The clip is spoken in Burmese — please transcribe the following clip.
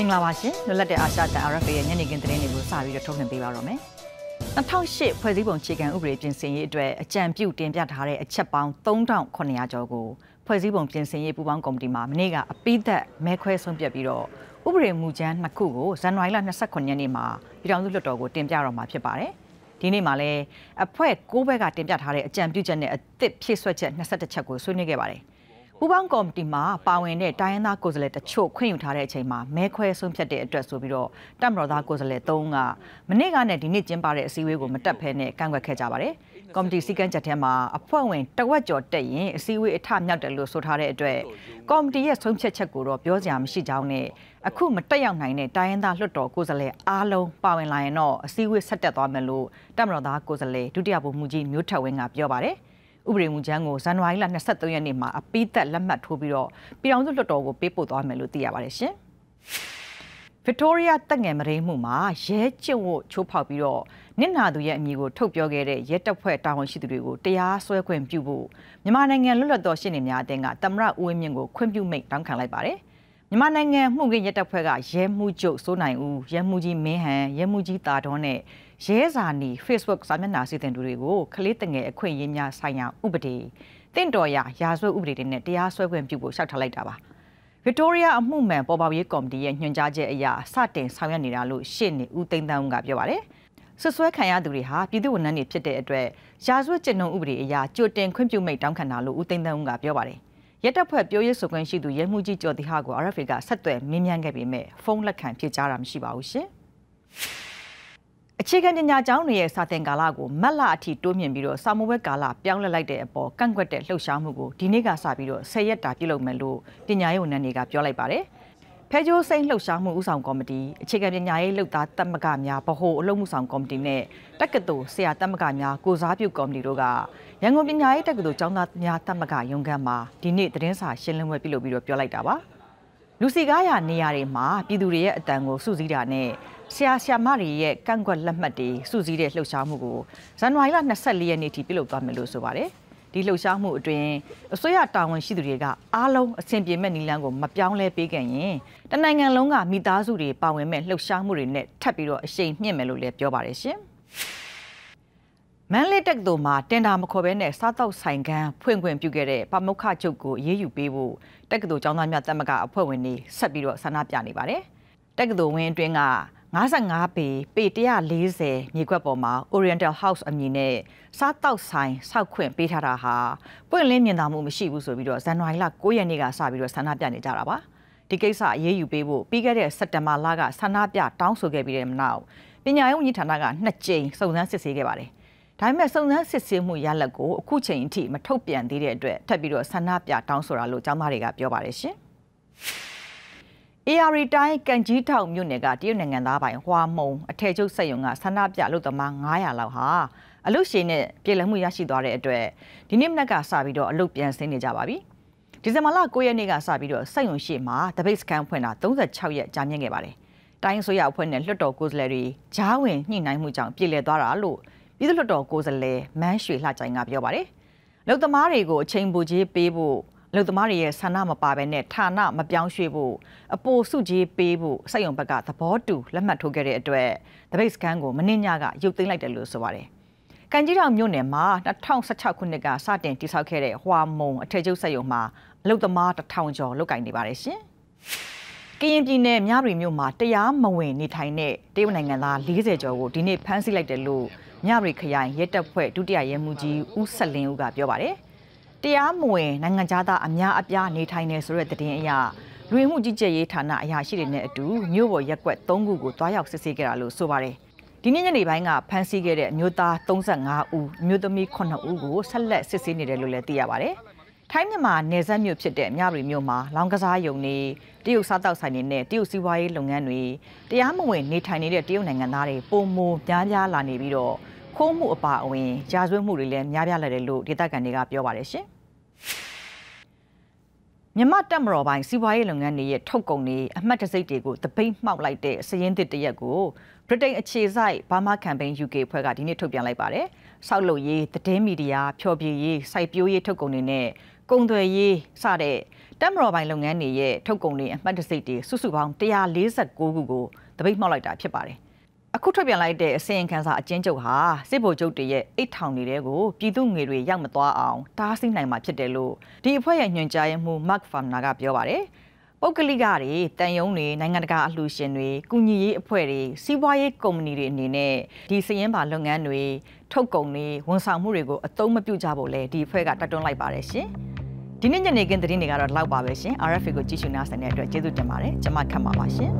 မင်္ဂလာပါရှင်လွတ်လပ်တဲ့အာရှတန် RFA ရဲ့ညနေခင်းသတင်းတွေကိုစပြီးတော့ထုတ်လွှင့်ပေးပါတော့မယ်2008ဖွဲ့စည်းပုံခြေခံဥပဒေပြင်ဆင်ရေးအတွက်အကြံပြုတင်ပြထားတဲ့အချက်ပေါင်း3900ကျော်ကိုဖွဲ့စည်းပုံပြင်ဆင်ရေးပူးပေါင်းကော်မတီမှမနေ့ကအပိသက်မဲခွဲဆုံးဖြတ်ပြီးတော့ဥပဒေမူကြမ်းနှစ်ခုကိုဇန်နဝါရီလ29ရက်နေ့မှာပြည်ထောင်စုလွှတ်တော်ကိုတင်ပြတော့မှာဖြစ်ပါတယ်ဒီနေ့မှာလည်းအဖွဲ့၉ဘက်ကတင်ပြထားတဲ့အကြံပြုချက်နဲ့အသစ်ဖြည့်ဆွက်ချက်21ချက်ကိုဆွေးနွေးခဲ့ပါတယ်။ပူပေါင်းကော်မတီမှာပါဝင်တဲ့တိုင်းရင်းသားကိုယ်စားလှယ်တချို့ခွင့်ယူထားတဲ့အချိန်မှာမဲခွဲဆုံးဖြတ်တဲ့အတွက်ဆိုပြီးတော့တပ်မတော်သားကိုယ်စားလှယ်၃ကမနေ့ကနဲ့ဒီနေ့ကျင်းပတဲ့အစည်းအဝေးကိုမတက်ဖဲနဲ့ကန့်ကွက်ခဲ့ကြပါတယ်။ကော်မတီစည်းကမ်းချက်ထဲမှာအဖွဲ့ဝင်တဝက်ကျော်တက်ရင်အစည်းအဝေးအထမြောက်တယ်လို့ဆိုထားတဲ့အတွက်ကော်မတီရဲ့ဆုံးဖြတ်ချက်ကိုတော့ပြောစရာမရှိကြောင်းနဲ့အခုမတက်ရောက်နိုင်တဲ့တိုင်းရင်းသားလွှတ်တော်ကိုယ်စားလှယ်အားလုံးပါဝင်လာရင်တော့အစည်းအဝေးဆက်တက်သွားမယ်လို့တပ်မတော်သားကိုယ်စားလှယ်ဒုတိယဗိုလ်မှူးကြီးမျိုးထက်ဝင်းကပြောပါတယ်။ဥပဒေမူကြမ်းကိုဇန်နဝါရီလ23ရက်နေ့မှာအပိသက်လက်မှတ်ထိုးပြီးတော့ပြည်အောင်စုလွှတ်တော်ကိုပေးပို့သွားမယ်လို့သိရပါတယ်ရှင်။ Victoria တက်ငယ်မတိန်မှုမှာရဲကျင့်ဝတ်ချိုးဖောက်ပြီးတော့နစ်နာသူရဲ့အမည်ကိုထုတ်ပြောခဲ့တဲ့ရဲတပ်ဖွဲ့တာဝန်ရှိသူတွေကိုတရားစွဲခွင့်ပြုဖို့မြန်မာနိုင်ငံလွတ်လပ်တော်ရှင်းနေများအတင်းကသမရဦးဝင်းမြင့်ကိုခွင့်ပြုမိန့်တောင်းခံလိုက်ပါတယ်။မြန်မာနိုင်ငံမှုကရဲတပ်ဖွဲ့ကရဲမှုချုပ်စိုးနိုင်ဦးရဲမှုကြီးမင်းဟန်ရဲမှုကြီးတာတော်နဲ့ရဲဇာနီ Facebook စာမျက်နှာစီတင်သူတွေကိုကလေးတငယ်အခွင့်အရေးများဆိုင်ရာဥပဒေတင့်တော်ရာရာဇဝတ်ဥပဒေတွေနဲ့တရားစွဲခွင့်ပြုဖို့ရှောက်ထားလိုက်တာပါဗစ်တိုးရီးယားအမှုမှန်ပေါ်ပေါက်ရေးကော်မတီရဲ့ညွှန်ကြားချက်အရစတင်ဆောင်ရွက်နေတာလို့ရှေ့နေဦးသိန်းသန်းဦးကပြောပါတယ်ဆွဆွဲခံရသူတွေဟာပြည်သူဝန်ထမ်းတွေဖြစ်တဲ့အတွက်ရာဇဝတ်ကျင့်သုံးဥပဒေအရကြိုတင်ခွင့်ပြုမိတ်တောင်းခံတာလို့ဦးသိန်းသန်းဦးကပြောပါတယ်ရက်တပ်ဖွဲ့ပြောရေးဆိုခွင့်ရှိသူရဲမှုကြီးကျော်တီဟာကို RFA ကဆက်သွယ်မေးမြန်းခဲ့ပေမဲ့ဖုန်းလက်ခံဖြေကြားတာမရှိပါဘူးရှင်။အခြေခံပညာကျောင်းတွေရဲ့စာသင်ကာလကိုမတ်လအထိတိုးမြင့်ပြီးတော့စာမေးပွဲကာလပြောင်းလဲလိုက်တဲ့အပေါ်ကန့်ကွက်တဲ့လှုပ်ရှားမှုကိုဒီနေ့ကစပြီးတော့၁၀ရက်တာပြုလုပ်မယ်လို့ပညာရေးဝန်ထမ်းတွေကပြောလိုက်ပါတယ်။ဖဲချိုးစိမ့်လှုပ်ရှားမှုဥဆောင်ကော်မတီအခြေခံပညာရေးလှုပ်သားတက်မကများဗဟိုအလုပ်မှုဆောင်ကော်မတီနဲ့တက္ကသိုလ်ဆရာတက်မကများကိုစားပြုကော်မတီတို့ကရန်ကုန်ပညာရေးတက္ကသိုလ်ကျောင်းသားများတက်မကရုံးခန်းမှာဒီနေ့သတင်းစာရှင်းလင်းပွဲပြုလုပ်ပြီးတော့ပြောလိုက်တာပါ။လူစီကားရနေရာတွေမှာပြည်သူတွေရဲ့အတန်ကိုစုစည်းတာနဲ့ဆရာဆရာမတွေရဲ့ကန့်ကွက်လက်မှတ်တွေစုစည်းတဲ့လှုပ်ရှားမှုကိုဇန်နဝါရီလ24ရက်နေ့ထိပြုလုပ်သွားမယ်လို့ဆိုပါတယ်။ဒီလှုပ်ရှားမှုအတွင်းအစိုးရတာဝန်ရှိသူတွေကအားလုံးအဆင်ပြေမဲ့နည်းလမ်းကိုမပြောင်းလဲပေးခဲ့ရင်တနိုင်ငံလုံးကမိသားစုတွေပါဝင်မဲ့လှုပ်ရှားမှုတွေနဲ့ထပ်ပြီးတော့အရှိန်မြင့်မယ်လို့လည်းပြောပါတယ်ရှင်။မန်လေးတက္ကသိုလ်မှာတင်တာမခေါ်ဘဲနဲ့စားတောက်ဆိုင်ခန်းဖွင့်ခွင့်ပြုခဲ့တဲ့ပမုခချုပ်ကိုအေးအေးယူပေးဖို့တက္ကသိုလ်ကျောင်းသားများတက်မကအဖွဲ့ဝင်တွေဆက်ပြီးတော့ဆန္ဒပြနေပါတယ်။တက္ကသိုလ်ဝင်းအတွင်းက55ပေပေ140မြေခွက်ပေါ်မှာ Oriental House အမည်နဲ့စားတောက်ဆိုင်ဆောက်ခွင့်ပေးထားတာဟာပွင့်လင်းမြင်သာမှုမရှိဘူးဆိုပြီးတော့ဇန်နဝါရီလ9ရက်နေ့ကစပြီးတော့ဆန္ဒပြနေကြတာပါ။ဒီကိစ္စအေးအေးယူပေးဖို့ပြီးခဲ့တဲ့စက်တင်ဘာလကဆန္ဒပြတောင်းဆိုခဲ့ပြီးတဲ့နောက်ပညာရေးဝန်ကြီးဌာနကနှစ်ကြိမ်စုံစမ်းစစ်ဆေးခဲ့ပါတယ်။ဒါပေမဲ့စုံစမ်းစစ်ဆေးမှုရလဒ်ကိုအခုချိန်အထိမထုတ်ပြန်သေးတဲ့အတွက်ထပ်ပြီးတော့ဆန္ဒပြတောင်းဆိုတာလို့ကျောင်းသားတွေကပြောပါတယ်ရှင်။ AR တိုင်းကန်ကြီးထောင်မြို့နယ်ကတရုတ်နိုင်ငံသားပိုင်ဟွာမုံအထယ်ချုပ်ဆက်ယုံကဆန္ဒပြအလုပ်သမား900လောက်ဟာအလုပ်ရှင်နဲ့ပြည်လည်မှုရရှိသွားတဲ့အတွက်ဒီနေ့မနက်ကစပြီးတော့အလုပ်ပြန်ဆင်းနေကြပါပြီ။ဒီဇင်ဘာလ9ရက်နေ့ကစပြီးတော့ဆက်ယုံရှိမှာတပိတ်စကန်ဖွင့်တာ36ရက်ကြာမြင့်ခဲ့ပါတယ်။တိုင်းဆိုရအဖွဲ့နဲ့လွှတ်တော်ကိုယ်စားလှယ်တွေဂျားဝင်ညှိနှိုင်းမှုကြောင့်ပြည်လည်သွားတာလို့ပြည်သူ့လွှတ်တော်ကိုယ်စားလှယ်မန်းရွှေလှကြိုင်ကပြောပါတယ်။လုံသမားတွေကိုအချိန်ပိုကြီးပေးဖို့လုံသမားတွေရဲ့ဆန္ဒမပါဘဲနဲ့ဌာနမပြောင်းရွှေ့ဖို့အပိုစုကြီးပေးဖို့စက်ရုံဘက်ကသဘောတူလက်မှတ်ထိုးခဲ့တဲ့အတွက်တပိတ်စကန်ကိုမင်းညကရုပ်သိမ်းလိုက်တယ်လို့ဆိုပါတယ်။ကန်ကြီးတောင်မြို့နယ်မှာ2016ခုနှစ်ကစတင်တည်ဆောက်ခဲ့တဲ့ဟွာမုံအထက်ကျုပ်စက်ရုံမှာအလုံသမားတစ်ထောင်ကျော်လုတ်ကင်နေပါတယ်ရှင်။ကရင်ပြည်နယ်မြရီမြို့မှာတရားမဝင်နေထိုင်တဲ့တရုတ်နိုင်ငံသား40ကျော်ကိုဒီနေ့ဖမ်းဆီးလိုက်တယ်လို့မြရိခရိုင်ရဲတပ်ဖွဲ့ဒုတိယရဲမှူးကြီးဦးဆက်လင်းဦးကပြောပါတယ်။တရားမဝင်နိုင်ငံသားအများအပြားနေထိုင်နေဆိုတဲ့သတင်းအရလူဝင်မှုကြီးကြပ်ရေးဌာနအရာရှိတွေနဲ့အတူမြို့ပေါ်ရက်ကွက်၃ခုကိုတွားရောက်စစ်ဆေးခဲ့တာလို့ဆိုပါတယ်။ဒီနေ့ညနေပိုင်းကဖမ်းဆီးခဲ့တဲ့အမျိုးသား35ဦးအမျိုးသမီး9ဦးကိုဆက်လက်စစ်ဆေးနေတယ်လို့လည်းသိရပါတယ်။ထိုင်းမြန်မာနယ်စပ်မြို့ဖြစ်တဲ့မြရီမြို့မှာလောင်ကစားရုံတွေတရုတ်စားတောက်ဆိုင်တွေနဲ့တရုတ်စီးပွားရေးလုပ်ငန်းတွေတရားမဝင်နေထိုင်နေတဲ့တရုတ်နိုင်ငံသားတွေပုံမိုများပြားလာနေပြီးတော့ခိုးမှုအပါအဝင်ရာဇဝတ်မှုတွေလည်းများပြားလာတယ်လို့ဒေသခံတွေကပြောပါတယ်ရှင်။မြမတက်မတော်ပိုင်းစီးပွားရေးလုပ်ငန်းတွေရဲ့ထုတ်ကုန်တွေအမှတ်တစိတ်တွေကိုတပိတ်မှောက်လိုက်တဲ့စည်ရင်းသစ်တရက်ကိုဗြိတိန်အခြေစိုက်ဘာမာကမ်ပိန်း UK ဖွဲ့ကဒီနေ့ထုတ်ပြန်လိုက်ပါတယ်။ဆောက်လုပ်ရေးသတင်းမီဒီယာဖျော်ဖြေရေးစိုက်ပျိုးရေးထုတ်ကုန်တွေနဲ့ကုန်သွယ်ရေးစတဲ့တက်မတော်ပိုင်းလုပ်ငန်းတွေရဲ့ထုတ်ကုန်တွေအမှတ်တစိတ်တွေစုစုပေါင်း149ခုကိုတပိတ်မှောက်လိုက်တာဖြစ်ပါတယ်။အခုထွက်ပြန်လိုက်တဲ့အစင်ခံစာအကျဉ်းချုပ်ဟာစစ်ဗိုလ်ချုပ်တွေရဲ့အိတ်ထောင်တွေကိုပြည်သူငွေတွေရောက်မသွားအောင်တားဆီးနိုင်မှာဖြစ်တယ်လို့ဒီအဖွဲ့ရဲ့ညွှန်ကြားရေးမှူး Mark Farner ကပြောပါတယ်။ပုဂ္ဂလိကတွေတန်ယုံတွေနိုင်ငံတကာအလှူရှင်တွေကုညီရေးအဖွဲ့တွေစီးပွားရေးကုမ္ပဏီတွေအနေနဲ့ဒီစည်ရင်းပါလုပ်ငန်းတွေထုတ်ကုန်တွေဝန်ဆောင်မှုတွေကိုအသုံးမပြုကြဖို့လဲဒီအဖွဲ့ကတိုက်တွန်းလိုက်ပါတယ်ရှင်။ဒီနေ့ညနေခင်းသတင်းတွေကတော့လောက်ပါပဲရှင် RFA ကိုကြည့်ရှုနားဆင်တဲ့အတွက်ကျေးဇူးတင်ပါတယ်ကျွန်မခတ်ပါပါရှင်။